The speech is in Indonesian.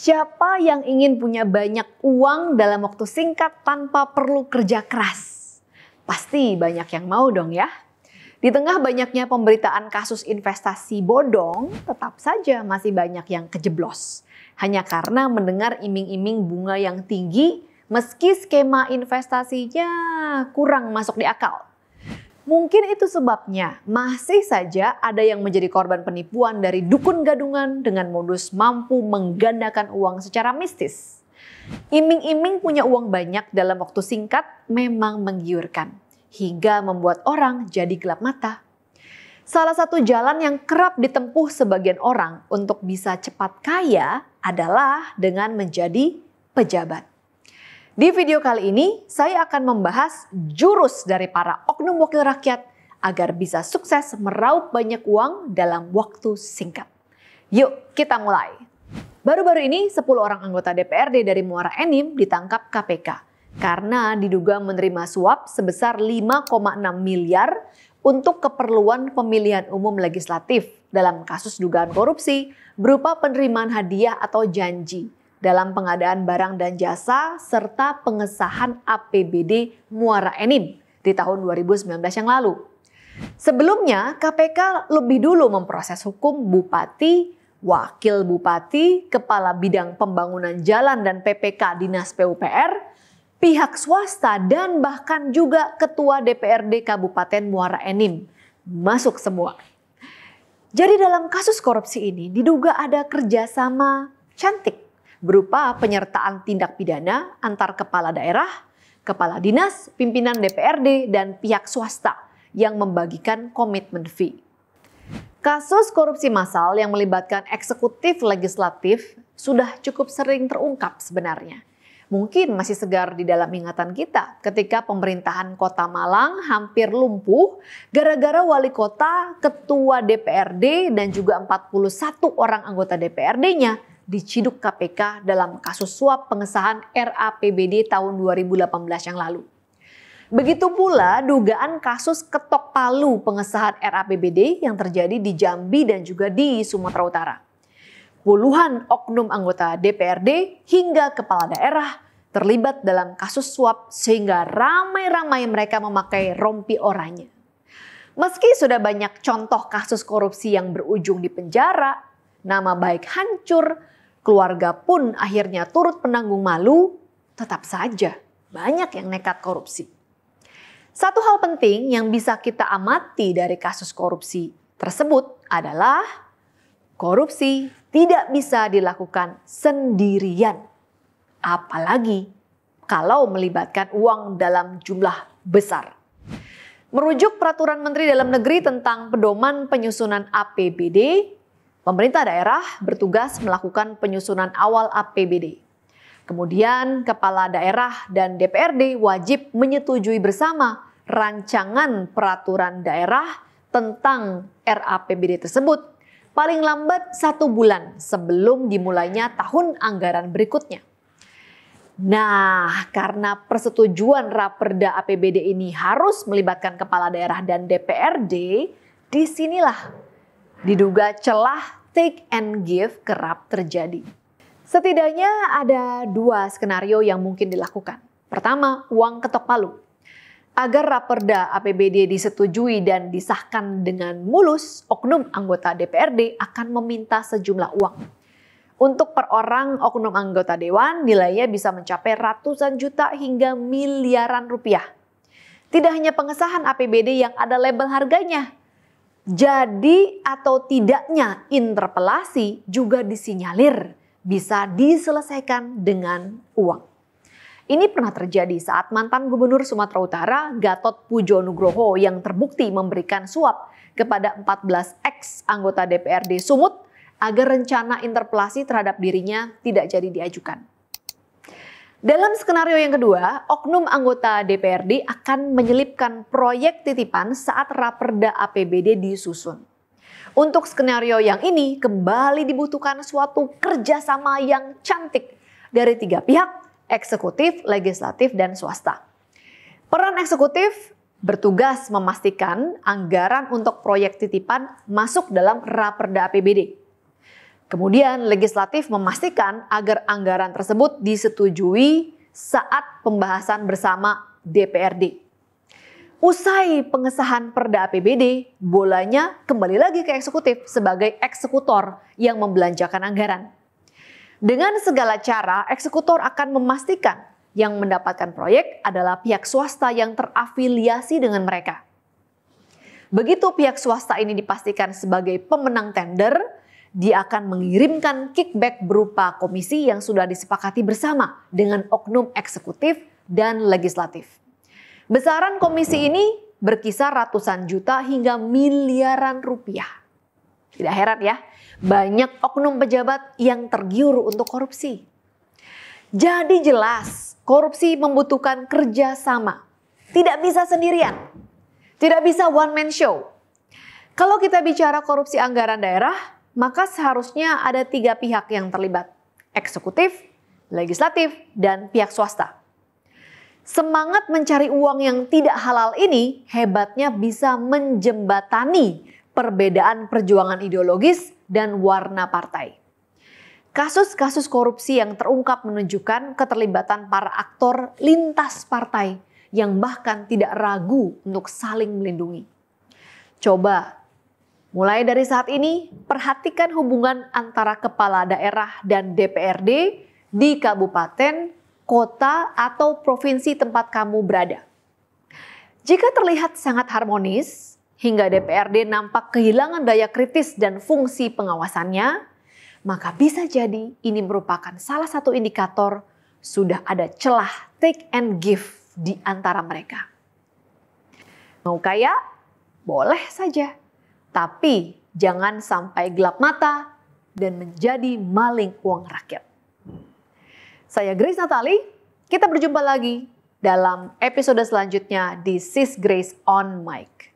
Siapa yang ingin punya banyak uang dalam waktu singkat tanpa perlu kerja keras? Pasti banyak yang mau dong ya. Di tengah banyaknya pemberitaan kasus investasi bodong, tetap saja masih banyak yang kejeblos. Hanya karena mendengar iming-iming bunga yang tinggi meski skema investasinya kurang masuk di akal. Mungkin itu sebabnya masih saja ada yang menjadi korban penipuan dari dukun gadungan dengan modus mampu menggandakan uang secara mistis. Iming-iming punya uang banyak dalam waktu singkat memang menggiurkan, hingga membuat orang jadi gelap mata. Salah satu jalan yang kerap ditempuh sebagian orang untuk bisa cepat kaya adalah dengan menjadi pejabat. Di video kali ini, saya akan membahas jurus dari para oknum wakil rakyat agar bisa sukses meraup banyak uang dalam waktu singkat. Yuk, kita mulai. Baru-baru ini, 10 orang anggota DPRD dari Muara Enim ditangkap KPK karena diduga menerima suap sebesar 5,6 miliar untuk keperluan pemilihan umum legislatif dalam kasus dugaan korupsi berupa penerimaan hadiah atau janji dalam pengadaan barang dan jasa serta pengesahan APBD Muara Enim di tahun 2019 yang lalu. Sebelumnya, KPK lebih dulu memproses hukum bupati, wakil bupati, kepala bidang pembangunan jalan dan PPK Dinas PUPR, pihak swasta dan bahkan juga ketua DPRD Kabupaten Muara Enim. Masuk semua. Jadi dalam kasus korupsi ini diduga ada kerjasama cantik berupa penyertaan tindak pidana antar kepala daerah, kepala dinas, pimpinan DPRD, dan pihak swasta yang membagikan komitmen fee. Kasus korupsi massal yang melibatkan eksekutif legislatif sudah cukup sering terungkap sebenarnya. Mungkin masih segar di dalam ingatan kita ketika pemerintahan kota Malang hampir lumpuh gara-gara wali kota, ketua DPRD, dan juga 41 orang anggota DPRD-nya diciduk KPK dalam kasus suap pengesahan RAPBD tahun 2018 yang lalu. Begitu pula dugaan kasus ketok palu pengesahan RAPBD yang terjadi di Jambi dan juga di Sumatera Utara. Puluhan oknum anggota DPRD hingga kepala daerah terlibat dalam kasus suap sehingga ramai-ramai mereka memakai rompi oranye. Meski sudah banyak contoh kasus korupsi yang berujung di penjara, nama baik hancur, Keluarga pun akhirnya turut penanggung malu, tetap saja banyak yang nekat korupsi. Satu hal penting yang bisa kita amati dari kasus korupsi tersebut adalah korupsi tidak bisa dilakukan sendirian. Apalagi kalau melibatkan uang dalam jumlah besar. Merujuk peraturan Menteri Dalam Negeri tentang pedoman penyusunan APBD, Pemerintah daerah bertugas melakukan penyusunan awal APBD. Kemudian, kepala daerah dan DPRD wajib menyetujui bersama rancangan peraturan daerah tentang RAPBD tersebut paling lambat satu bulan sebelum dimulainya tahun anggaran berikutnya. Nah, karena persetujuan raperda APBD ini harus melibatkan kepala daerah dan DPRD, disinilah Diduga celah take and give kerap terjadi. Setidaknya ada dua skenario yang mungkin dilakukan. Pertama, uang ketok palu. Agar raperda APBD disetujui dan disahkan dengan mulus, oknum anggota DPRD akan meminta sejumlah uang. Untuk per orang oknum anggota dewan, nilainya bisa mencapai ratusan juta hingga miliaran rupiah. Tidak hanya pengesahan APBD yang ada label harganya, jadi atau tidaknya interpelasi juga disinyalir bisa diselesaikan dengan uang. Ini pernah terjadi saat mantan Gubernur Sumatera Utara Gatot Pujo Nugroho yang terbukti memberikan suap kepada 14 ex anggota DPRD Sumut agar rencana interpelasi terhadap dirinya tidak jadi diajukan. Dalam skenario yang kedua, oknum anggota DPRD akan menyelipkan proyek titipan saat raperda APBD disusun. Untuk skenario yang ini, kembali dibutuhkan suatu kerjasama yang cantik dari tiga pihak, eksekutif, legislatif, dan swasta. Peran eksekutif bertugas memastikan anggaran untuk proyek titipan masuk dalam raperda APBD. Kemudian legislatif memastikan agar anggaran tersebut disetujui saat pembahasan bersama DPRD. Usai pengesahan perda APBD, bolanya kembali lagi ke eksekutif sebagai eksekutor yang membelanjakan anggaran. Dengan segala cara, eksekutor akan memastikan yang mendapatkan proyek adalah pihak swasta yang terafiliasi dengan mereka. Begitu pihak swasta ini dipastikan sebagai pemenang tender, dia akan mengirimkan kickback berupa komisi yang sudah disepakati bersama dengan oknum eksekutif dan legislatif. Besaran komisi ini berkisar ratusan juta hingga miliaran rupiah. Tidak heran ya, banyak oknum pejabat yang tergiur untuk korupsi. Jadi jelas, korupsi membutuhkan kerjasama. Tidak bisa sendirian, tidak bisa one man show. Kalau kita bicara korupsi anggaran daerah, maka seharusnya ada tiga pihak yang terlibat. Eksekutif, legislatif, dan pihak swasta. Semangat mencari uang yang tidak halal ini hebatnya bisa menjembatani perbedaan perjuangan ideologis dan warna partai. Kasus-kasus korupsi yang terungkap menunjukkan keterlibatan para aktor lintas partai yang bahkan tidak ragu untuk saling melindungi. Coba Mulai dari saat ini, perhatikan hubungan antara kepala daerah dan DPRD di kabupaten, kota, atau provinsi tempat kamu berada. Jika terlihat sangat harmonis, hingga DPRD nampak kehilangan daya kritis dan fungsi pengawasannya, maka bisa jadi ini merupakan salah satu indikator sudah ada celah take and give di antara mereka. Mau kaya? Boleh saja tapi jangan sampai gelap mata dan menjadi maling uang rakyat. Saya Grace Natali, kita berjumpa lagi dalam episode selanjutnya di Sis Grace on Mic.